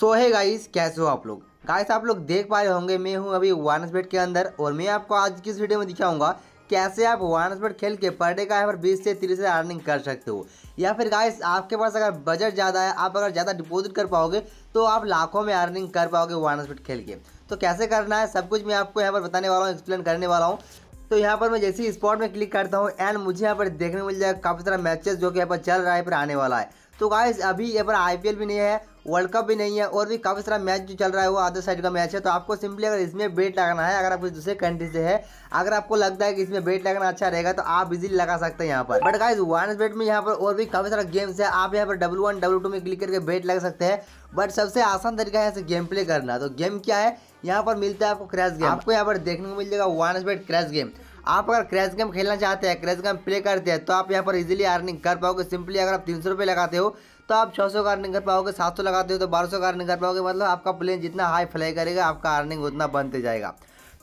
सो है गाइस कैसे हो आप लोग गाइस आप लोग देख पा रहे होंगे मैं हूं अभी वानस बेट के अंदर और मैं आपको आज की इस वीडियो में दिखाऊंगा कैसे आप वानस बेट खेल के पर डे का पर 20 से 30 से अर्निंग कर सकते हो या फिर गाइस आपके पास अगर बजट ज़्यादा है आप अगर ज़्यादा डिपोजिट कर पाओगे तो आप लाखों में अर्निंग कर पाओगे वानस बेट खेल के तो कैसे करना है सब कुछ मैं आपको यहाँ पर बताने वाला हूँ एक्सप्लेन करने वाला हूँ तो यहाँ पर मैं जैसे ही स्पॉट में क्लिक करता हूँ एंड मुझे यहाँ पर देखने को मिल जाएगा काफ़ी सारा मैचेस जो कि यहाँ पर चल रहा है पर आने वाला है तो गाइस अभी यहाँ पर आईपीएल भी नहीं है वर्ल्ड कप भी नहीं है और भी काफ़ी सारा मैच जो चल रहा है वो अदर साइड का मैच है तो आपको सिंपली अगर इसमें बेट लगाना है अगर आप किसी दूसरे कंट्री से है अगर आपको लगता है कि इसमें बेट लगाना अच्छा रहेगा तो आप इजीली लगा सकते हैं यहाँ पर बट गाइज वन बेट में यहाँ पर और भी काफ़ी सारा गेम्स है आप यहाँ पर डब्लू वन डब्लू टू में क्लिक करके बेट लगा सकते हैं बट सबसे आसान तरीका है गेम प्ले करना तो गेम क्या है यहाँ पर मिलता है आपको क्रैश गेम आपको यहाँ पर देखने को मिल जाएगा वन बेट क्रैश गेम आप अगर क्रैश गेम खेलना चाहते हैं क्रैश गेम प्ले करते हैं तो आप यहाँ पर इजीली अर्निंग कर पाओगे सिंपली अगर आप तीन सौ लगाते हो तो आप 600 का अर्निंग कर पाओगे 700 लगाते हो तो 1200 का अर्निंग कर पाओगे मतलब आपका प्लेन जितना हाई फ्लाई करेगा आपका अर्निंग उतना बनते जाएगा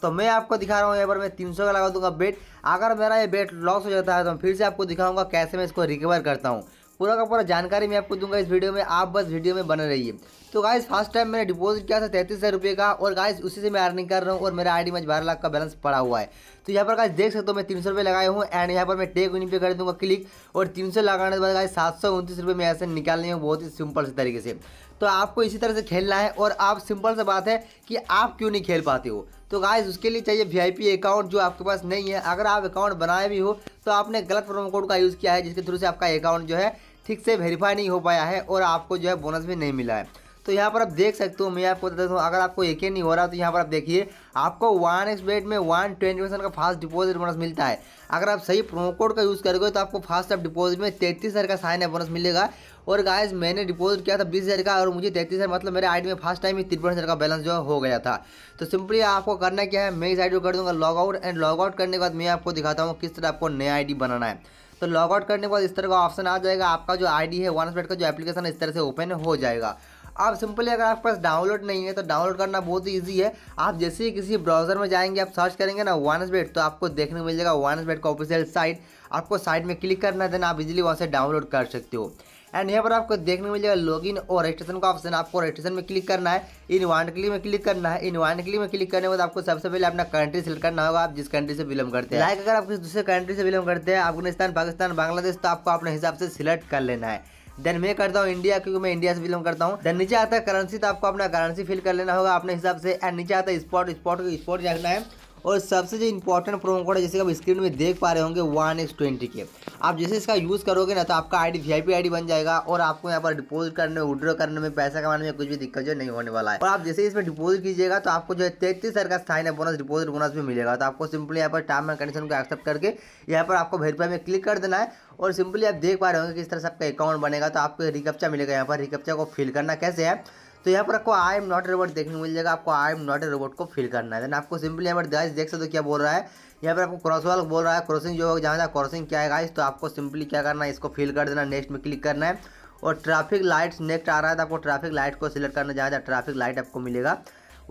तो मैं आपको दिखा रहा हूँ यहाँ पर मैं सौ का लगा दूंगा बेट अगर मेरा ये बेट लॉस हो जाता है तो फिर से आपको दिखाऊंगा कैसे मैं इसको रिकवर करता हूँ पूरा का पूरा जानकारी मैं आपको दूंगा इस वीडियो में आप बस वीडियो में बने रहिए तो गाइस फर्स्ट टाइम मैंने डिपॉजिट किया था तैंतीस हज़ार रुपये का और गाइस उसी से मैं अर्निंग कर रहा हूँ और मेरा आई डी में बारह लाख का बैलेंस पड़ा हुआ है तो यहाँ पर गाइस देख सकते हो मैं तीन सौ रुपये लगाए हूँ एंड यहाँ पर मैं टेक विन पे कर दूंगा क्लिक और तीन सौ लगाने के बाद गाइस सात सौ उनतीस रुपये मैं ऐसे निकालने में बहुत ही सिंपल से तरीके से तो आपको इसी तरह से खेलना है और आप सिंपल से बात है कि आप क्यों नहीं खेल पाते हो तो गाइस उसके लिए चाहिए वीआईपी अकाउंट जो आपके पास नहीं है अगर आप अकाउंट बनाए भी हो तो आपने गलत प्रोमो कोड का यूज़ किया है जिसके थ्रू से आपका अकाउंट जो है ठीक से वेरीफाई नहीं हो पाया है और आपको जो है बोनस भी नहीं मिला है तो यहाँ पर आप देख सकते हो मैं आपको बता हूँ अगर आपको एक ही नहीं हो रहा तो यहाँ पर आप देखिए आपको वन एक्स बेट में वन ट्वेंटी परसेंट का फास्ट डिपॉजिट बोनस मिलता है अगर आप सही प्रोमो कोड का यूज़ करोगे तो आपको फास्ट आप डिपॉजिट में तैंतीस हज़ार का साइन है बोनस मिलेगा और गायज़ मैंने डिपॉजिट किया था बीस हज़ार का और मुझे तैंतीस हज़ार मतलब मेरे आईडी में फर्स्ट टाइम ही तिरपन हज़ार का बैलेंस जो हो गया था तो सिंपली आपको करना क्या है मैं इस आईडी को कर दूंगा log out and log out करने के बाद मैं आपको दिखाता हूँ किस तरह आपको नया आईडी बनाना है तो लॉग आउट करने के बाद इस तरह का ऑप्शन आ जाएगा आपका जो आईडी है वन का जो एप्लीकेशन इस तरह से ओपन हो जाएगा आप सिंपली अगर आपके पास डाउनलोड नहीं है तो डाउनलोड करना बहुत ही ईजी है आप जैसे ही किसी ब्राउजर में जाएंगे आप सर्च करेंगे ना वानस बेट तो आपको देखने को मिल जाएगा वानस बेट का ऑफिशियल साइट आपको साइट में क्लिक करना है देन आप इजिली वहाँ से डाउनलोड कर सकते हो एंड यहाँ पर आपको देखने को मिलेगा लॉगिन और रजिस्ट्रेशन का ऑप्शन आपको रजिस्ट्रेशन में क्लिक करना है इन वन क्लिक में क्लिक करना है इन वन क्लिक में क्लिक करने के बाद आपको सबसे पहले अपना कंट्री सेलेक्ट करना होगा आप जिस कंट्री से बिलोंग करते हैं लाइक अगर आप किसी दूसरे कंट्री से बिलोंग करते हैं अफगानिस्तान पाकिस्तान बांग्लादेश तो आपको अपने हिसाब से सिलेक्ट कर लेना है देन मैं करता हूँ इंडिया क्योंकि मैं इंडिया से बिलोंग करता हूँ देन नीचे आता है करेंसी तो आपको अपना करेंसी फिल कर लेना होगा अपने हिसाब से एंड नीचे आता है स्पॉट स्पॉट स्पॉट देखना है और सबसे जो इंपॉर्टेंट प्रोमो कोड है जैसे आप स्क्रीन में देख पा रहे होंगे वन एक्स ट्वेंटी के आप जैसे इसका यूज़ करोगे ना तो आपका I D V I P I D बन जाएगा और आपको यहाँ पर डिपोजिट करने में विड्रॉ करने में पैसा कमाने में कुछ भी दिक्कत जो नहीं होने वाला है और आप जैसे इसमें डिपोजिट कीजिएगा तो आपको जो है तैतीस हज़ार का स्थायी बोनस डिपोजिट बोनस भी मिलेगा तो आपको सिंपली यहाँ पर टर्म एंड कंडीशन को एक्सेप्ट करके यहाँ पर आपको वेरीफाई में क्लिक कर देना है और सिंपली आप देख पा रहे होंगे किस तरह से आपका अकाउंट बनेगा तो आपको रिकप्चा मिलेगा यहाँ पर रिकप्चा को फिल करना कैसे है तो यहाँ पर आपको आई एम नॉट रोबोट देखने को मिल जाएगा आपको I am not a robot को फिल करना है देन आपको सिंपली यहाँ पर गाइस देख सकते हो क्या बोल रहा है यहाँ पर आपको क्रॉस वाल बोल रहा है क्रॉसिंग जो जहाँ जहाँ क्रॉसिंग क्या है गाइस तो आपको सिंपली क्या करना है इसको फिल कर देना नेक्स्ट में क्लिक करना है और ट्रैफिक लाइट्स नेक्स्ट आ रहा है तो आपको ट्रैफिक लाइट को सिलेक्ट करना जहाँ जहाँ ट्रैफिक लाइट आपको मिलेगा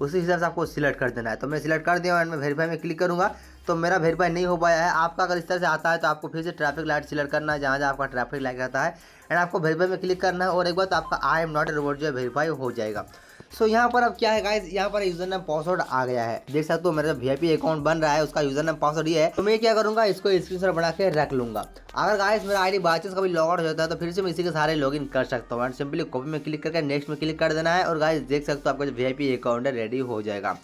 उसी हिसाब से आपको सिलेक्ट कर देना है तो मैं सिलेक्ट कर दिया एंड मैं वेरीफाई में क्लिक करूँगा तो मेरा वेरीफाई नहीं हो पाया है आपका अगर इस तरह से आता है तो आपको फिर से ट्रैफिक लाइट सिलेक्ट करना है जहाँ जहाँ आपका ट्रैफिक लाइट रहता है एंड आपको वेरीफाई में क्लिक करना है और एक बार तो आपका आई एम नॉट रोबोट जो है वेरीफाई हो जाएगा सो so, यहाँ पर अब क्या है गाइज यहाँ पर यूजर नेम पासवर्ड आ गया है देख सकते हो मेरा जो वी अकाउंट बन रहा है उसका यूजर नेम पासवर्ड ये है तो मैं क्या करूँगा इसको स्क्रीनशॉट बना के रख लूँगा अगर गाइज मेरा आईडी बाईचांस कभी लॉग आउट हो जाता है तो फिर से मैं इसी के सारे लॉगिन कर सकता हूँ एंड सिंपली कॉपी में क्लिक करके नेक्स्ट में क्लिक कर देना है और गाइज देख सकते हो आपका जो वी अकाउंट है रेडी हो जाएगा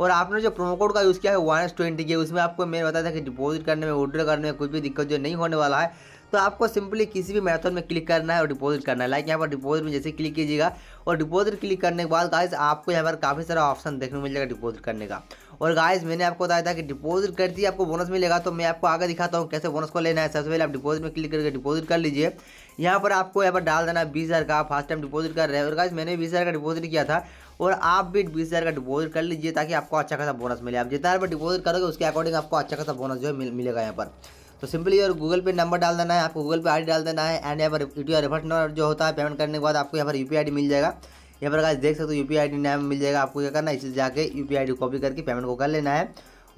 और आपने जो प्रोमो कोड का यूज़ किया है वन एस ट्वेंटी के उसमें आपको मैंने बताया था कि डिपॉजिट करने में ऑर्डर करने में कुछ भी दिक्कत जो नहीं होने वाला है तो आपको सिंपली किसी भी मेथड में क्लिक करना है और डिपॉजिट करना है लाइक यहाँ पर डिपॉजिट में जैसे क्लिक कीजिएगा और डिपॉजिट क्लिक करने के बाद गाइस आपको यहाँ पर काफ़ी सारा ऑप्शन देखने को मिल जाएगा डिपॉजिट करने का और गाइस मैंने आपको बताया था कि डिपॉजिट कर है आपको बोनस मिलेगा तो मैं आपको आगे दिखाता हूँ कैसे बोनस को लेना है सबसे पहले आप डिपॉजिट में क्लिक करके डिपॉजिट कर लीजिए यहाँ पर आपको यहाँ पर डाल देना बीस हज़ार का फर्स्ट टाइम डिपॉजिट कर रहे हैं और गाइस मैंने बीस हज़ार का डिपॉजिट किया था और आप भी बीस हज़ार का डिपॉजिट कर लीजिए ताकि आपको अच्छा खासा बोनस मिले आप जितना पर डिपॉजिट करोगे उसके अकॉर्डिंग आपको अच्छा खासा बोनस जो है मिलेगा यहाँ पर तो सिंपली और गूगल पे नंबर डाल देना है आपको गूगल पे आईडी डाल देना है एंड यहाँ पर यू टी रेफर नंबर जो होता है पेमेंट करने के बाद आपको यहाँ पर यू पी मिल जाएगा यहाँ पर गाइस देख सकते हो यू पी आई मिल जाएगा आपको क्या करना है इसलिए जाके यू पी आई कॉपी करके पेमेंट को कर लेना है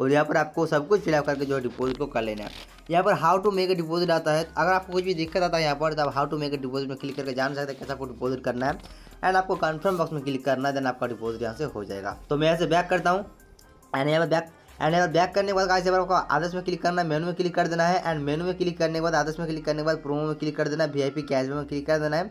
और यहाँ पर आपको सब कुछ फिलअप करके जो है डिपोजिट को कर लेना है यहाँ पर हाउ टू मेक डिपोजिट आता है अगर आपको कुछ भी दिक्कत आता है यहाँ पर तो आप हाउ टू मेक डिपोजिट में क्लिक करके जान सकते हैं कैसे आपको डिपोजिट करना है एंड आपको कन्फर्म बॉक्स में क्लिक करना है देन आपका डिपोजिट यहाँ से हो जाएगा तो मैं यहाँ से बैक करता हूँ एंड यहाँ पर बैक एंड यहाँ बैक करने के बाद गाइस आपको आदर्श में क्लिक करना है मेनू में क्लिक कर देना है एंड मेनू में क्लिक करने के बाद आदेश में क्लिक करने के बाद प्रोमो में क्लिक कर देना है वी आई पी कैश में क्लिक कर देना है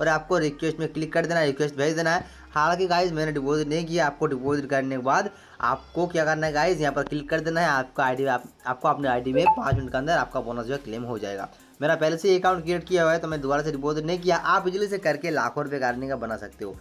और आपको रिक्वेस्ट में क्लिक कर देना है रिक्वेस्ट भेज देना है हालांकि गाइज मैंने डिपोजिट नहीं किया आपको डिपोजिट करने के बाद आपको क्या करना है गाइज यहाँ पर क्लिक कर देना है आपका आईडी आप, आपको अपने आईडी में पाँच मिनट के अंदर आपका बोनस जो है क्लेम हो जाएगा मेरा पहले से अकाउंट क्रिएट किया हुआ है तो मैं दोबारा से डिपोजिट नहीं किया आप इजली से करके लाखों रुपये का अर्निंग बना सकते हो